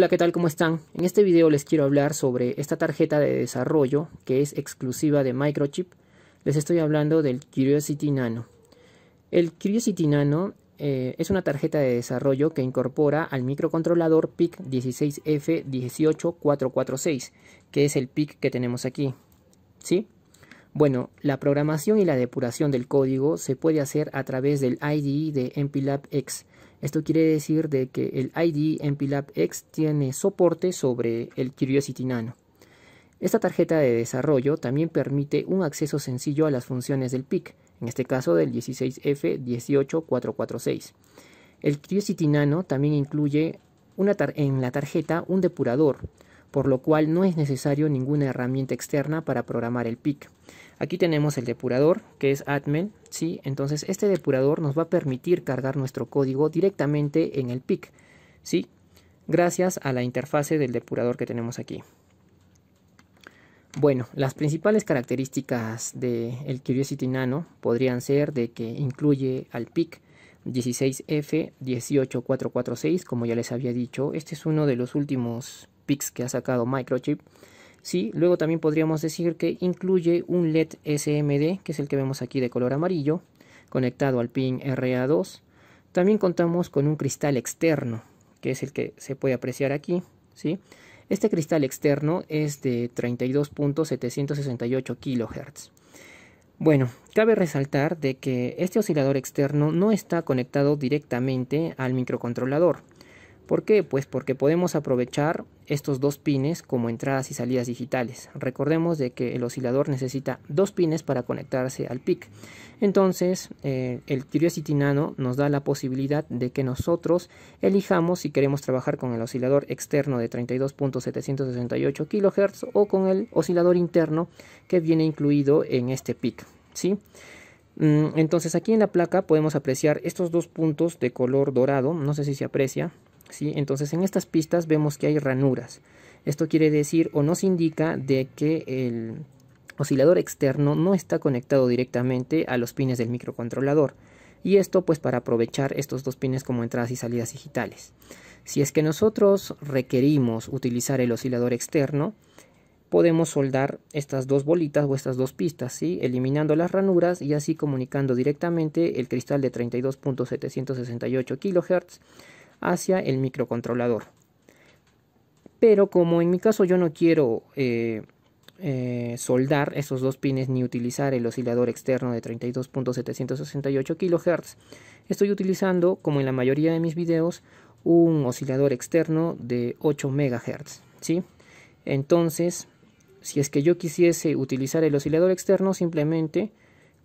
Hola, ¿qué tal? ¿Cómo están? En este video les quiero hablar sobre esta tarjeta de desarrollo que es exclusiva de Microchip. Les estoy hablando del Curiosity Nano. El Curiosity Nano eh, es una tarjeta de desarrollo que incorpora al microcontrolador PIC 16F18446, que es el PIC que tenemos aquí. ¿Sí? Bueno, la programación y la depuración del código se puede hacer a través del IDE de MPLAB X esto quiere decir de que el ID en X tiene soporte sobre el Curiosity Nano. Esta tarjeta de desarrollo también permite un acceso sencillo a las funciones del PIC, en este caso del 16F18446. El Curiosity Nano también incluye en la tarjeta un depurador, por lo cual no es necesario ninguna herramienta externa para programar el PIC. Aquí tenemos el depurador que es Admin, ¿sí? Entonces este depurador nos va a permitir cargar nuestro código directamente en el PIC, ¿sí? Gracias a la interfase del depurador que tenemos aquí. Bueno, las principales características del Curiosity Nano podrían ser de que incluye al PIC 16F18446, como ya les había dicho. Este es uno de los últimos PICs que ha sacado Microchip. ¿sí? Luego también podríamos decir que incluye un LED SMD, que es el que vemos aquí de color amarillo, conectado al pin RA2. También contamos con un cristal externo, que es el que se puede apreciar aquí, ¿sí? Este cristal externo es de 32.768 kHz. Bueno, cabe resaltar de que este oscilador externo no está conectado directamente al microcontrolador, ¿Por qué? Pues porque podemos aprovechar estos dos pines como entradas y salidas digitales. Recordemos de que el oscilador necesita dos pines para conectarse al PIC. Entonces, eh, el Curiosity Nano nos da la posibilidad de que nosotros elijamos si queremos trabajar con el oscilador externo de 32.768 kHz o con el oscilador interno que viene incluido en este PIC. ¿sí? Mm, entonces aquí en la placa podemos apreciar estos dos puntos de color dorado, no sé si se aprecia, entonces en estas pistas vemos que hay ranuras. Esto quiere decir o nos indica de que el oscilador externo no está conectado directamente a los pines del microcontrolador. Y esto pues para aprovechar estos dos pines como entradas y salidas digitales. Si es que nosotros requerimos utilizar el oscilador externo, podemos soldar estas dos bolitas o estas dos pistas, eliminando las ranuras y así comunicando directamente el cristal de 32.768 kHz hacia el microcontrolador. Pero como en mi caso yo no quiero eh, eh, soldar esos dos pines ni utilizar el oscilador externo de 32.768 kHz, estoy utilizando, como en la mayoría de mis videos, un oscilador externo de 8 MHz. Entonces, si es que yo quisiese utilizar el oscilador externo, simplemente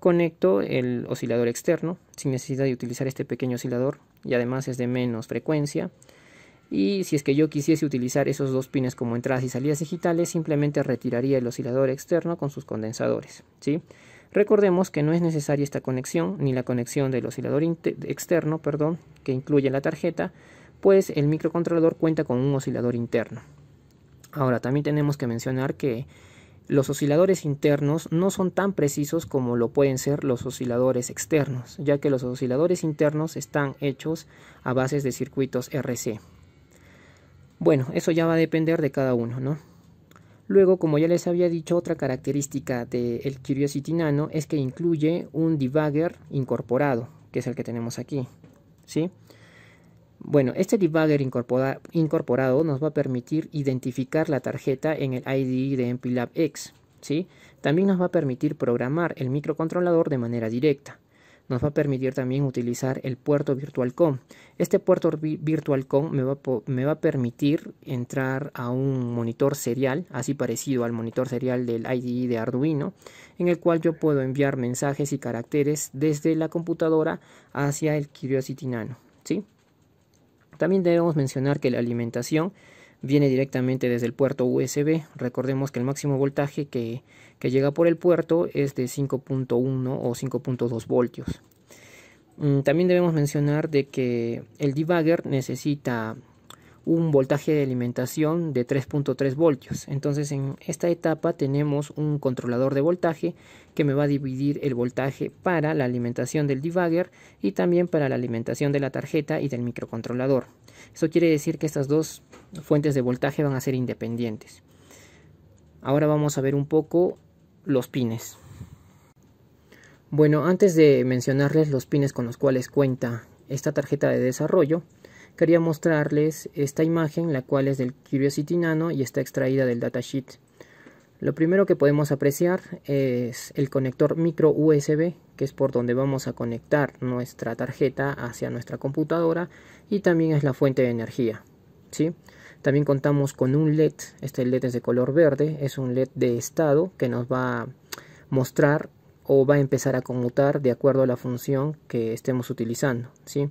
Conecto el oscilador externo sin necesidad de utilizar este pequeño oscilador y además es de menos frecuencia. Y si es que yo quisiese utilizar esos dos pines como entradas y salidas digitales, simplemente retiraría el oscilador externo con sus condensadores. ¿sí? Recordemos que no es necesaria esta conexión ni la conexión del oscilador externo perdón, que incluye la tarjeta, pues el microcontrolador cuenta con un oscilador interno. Ahora, también tenemos que mencionar que los osciladores internos no son tan precisos como lo pueden ser los osciladores externos, ya que los osciladores internos están hechos a bases de circuitos RC. Bueno, eso ya va a depender de cada uno, ¿no? Luego, como ya les había dicho, otra característica del de Curiosity Nano es que incluye un debugger incorporado, que es el que tenemos aquí, ¿sí? sí bueno, este debugger incorporado nos va a permitir identificar la tarjeta en el IDE de MPLAB X. ¿sí? También nos va a permitir programar el microcontrolador de manera directa. Nos va a permitir también utilizar el puerto VirtualCom. Este puerto VirtualCom me va, me va a permitir entrar a un monitor serial, así parecido al monitor serial del IDE de Arduino, en el cual yo puedo enviar mensajes y caracteres desde la computadora hacia el Curiosity Nano. ¿sí? También debemos mencionar que la alimentación viene directamente desde el puerto USB. Recordemos que el máximo voltaje que, que llega por el puerto es de 5.1 o 5.2 voltios. Mm, también debemos mencionar de que el debugger necesita un voltaje de alimentación de 3.3 voltios. Entonces en esta etapa tenemos un controlador de voltaje que me va a dividir el voltaje para la alimentación del debugger y también para la alimentación de la tarjeta y del microcontrolador. Eso quiere decir que estas dos fuentes de voltaje van a ser independientes. Ahora vamos a ver un poco los pines. Bueno, antes de mencionarles los pines con los cuales cuenta esta tarjeta de desarrollo, quería mostrarles esta imagen, la cual es del Curiosity Nano y está extraída del datasheet. Lo primero que podemos apreciar es el conector micro USB, que es por donde vamos a conectar nuestra tarjeta hacia nuestra computadora y también es la fuente de energía. ¿sí? También contamos con un LED, este LED es de color verde, es un LED de estado que nos va a mostrar o va a empezar a conmutar de acuerdo a la función que estemos utilizando. ¿sí?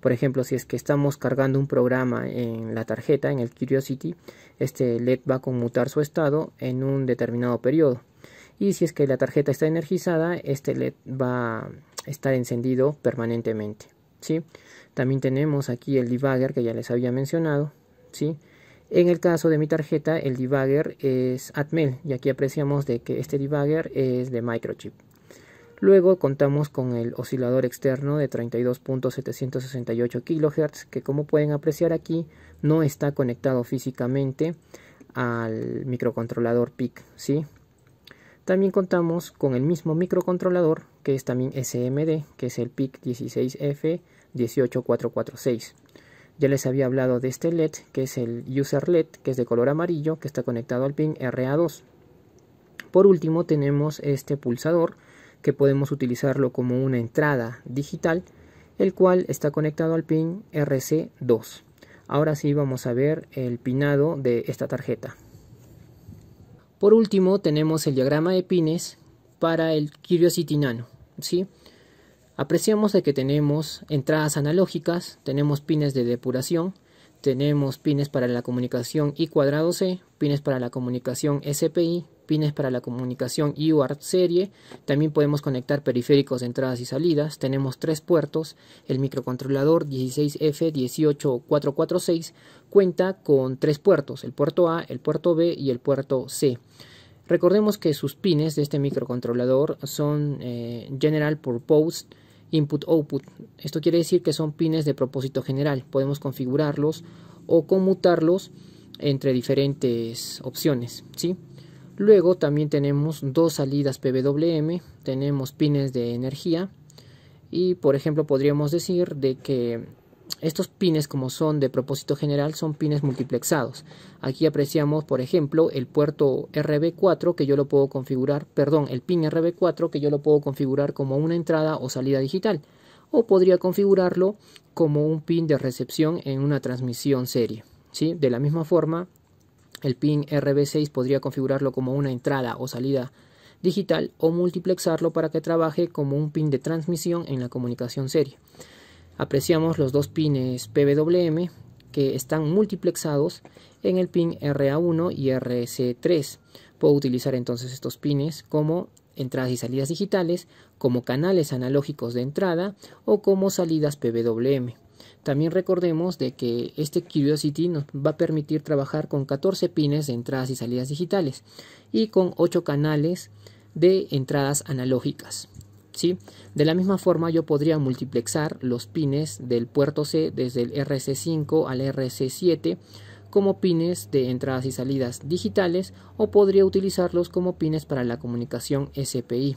Por ejemplo, si es que estamos cargando un programa en la tarjeta, en el Curiosity, este LED va a conmutar su estado en un determinado periodo. Y si es que la tarjeta está energizada, este LED va a estar encendido permanentemente. ¿sí? También tenemos aquí el debugger que ya les había mencionado. ¿sí? En el caso de mi tarjeta, el debugger es Atmel y aquí apreciamos de que este debugger es de Microchip. Luego contamos con el oscilador externo de 32.768 kHz que como pueden apreciar aquí no está conectado físicamente al microcontrolador PIC. ¿sí? También contamos con el mismo microcontrolador que es también SMD que es el PIC 16F18446. Ya les había hablado de este LED que es el user LED que es de color amarillo que está conectado al pin RA2. Por último tenemos este pulsador que podemos utilizarlo como una entrada digital, el cual está conectado al pin RC2. Ahora sí vamos a ver el pinado de esta tarjeta. Por último tenemos el diagrama de pines para el Curiosity Nano. ¿sí? Apreciamos de que tenemos entradas analógicas, tenemos pines de depuración, tenemos pines para la comunicación I cuadrado C, pines para la comunicación SPI, pines para la comunicación UART serie, también podemos conectar periféricos de entradas y salidas, tenemos tres puertos, el microcontrolador 16F18446 cuenta con tres puertos, el puerto A, el puerto B y el puerto C. Recordemos que sus pines de este microcontrolador son eh, general General Purpose Input-Output. Esto quiere decir que son pines de propósito general. Podemos configurarlos o conmutarlos entre diferentes opciones. ¿sí? Luego también tenemos dos salidas PWM, tenemos pines de energía y por ejemplo podríamos decir de que estos pines como son de propósito general son pines multiplexados. Aquí apreciamos por ejemplo el puerto RB4 que yo lo puedo configurar, perdón, el pin RB4 que yo lo puedo configurar como una entrada o salida digital o podría configurarlo como un pin de recepción en una transmisión serie. ¿sí? De la misma forma el pin RB6 podría configurarlo como una entrada o salida digital o multiplexarlo para que trabaje como un pin de transmisión en la comunicación serie. Apreciamos los dos pines PWM que están multiplexados en el pin RA1 y RC3. Puedo utilizar entonces estos pines como entradas y salidas digitales, como canales analógicos de entrada o como salidas PWM. También recordemos de que este Curiosity nos va a permitir trabajar con 14 pines de entradas y salidas digitales y con 8 canales de entradas analógicas. ¿sí? De la misma forma yo podría multiplexar los pines del puerto C desde el RC5 al RC7 como pines de entradas y salidas digitales o podría utilizarlos como pines para la comunicación SPI.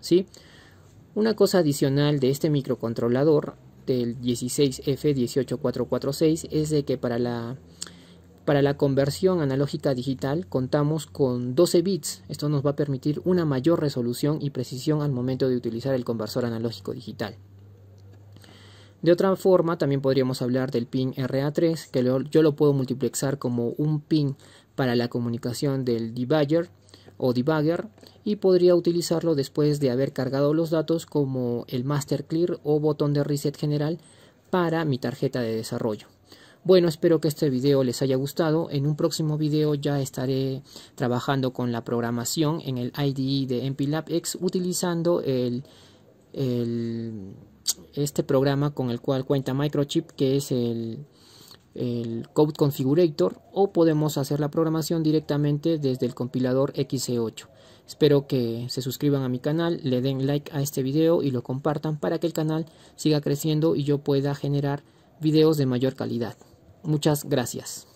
¿sí? Una cosa adicional de este microcontrolador del 16F18446 es de que para la, para la conversión analógica digital contamos con 12 bits. Esto nos va a permitir una mayor resolución y precisión al momento de utilizar el conversor analógico digital. De otra forma, también podríamos hablar del pin RA3, que yo lo puedo multiplexar como un pin para la comunicación del divider o debugger y podría utilizarlo después de haber cargado los datos como el master clear o botón de reset general para mi tarjeta de desarrollo. Bueno, espero que este video les haya gustado. En un próximo video ya estaré trabajando con la programación en el IDE de MPLABX utilizando este programa con el cual cuenta Microchip que es el el Code Configurator o podemos hacer la programación directamente desde el compilador xc 8 Espero que se suscriban a mi canal, le den like a este video y lo compartan para que el canal siga creciendo y yo pueda generar videos de mayor calidad. Muchas gracias.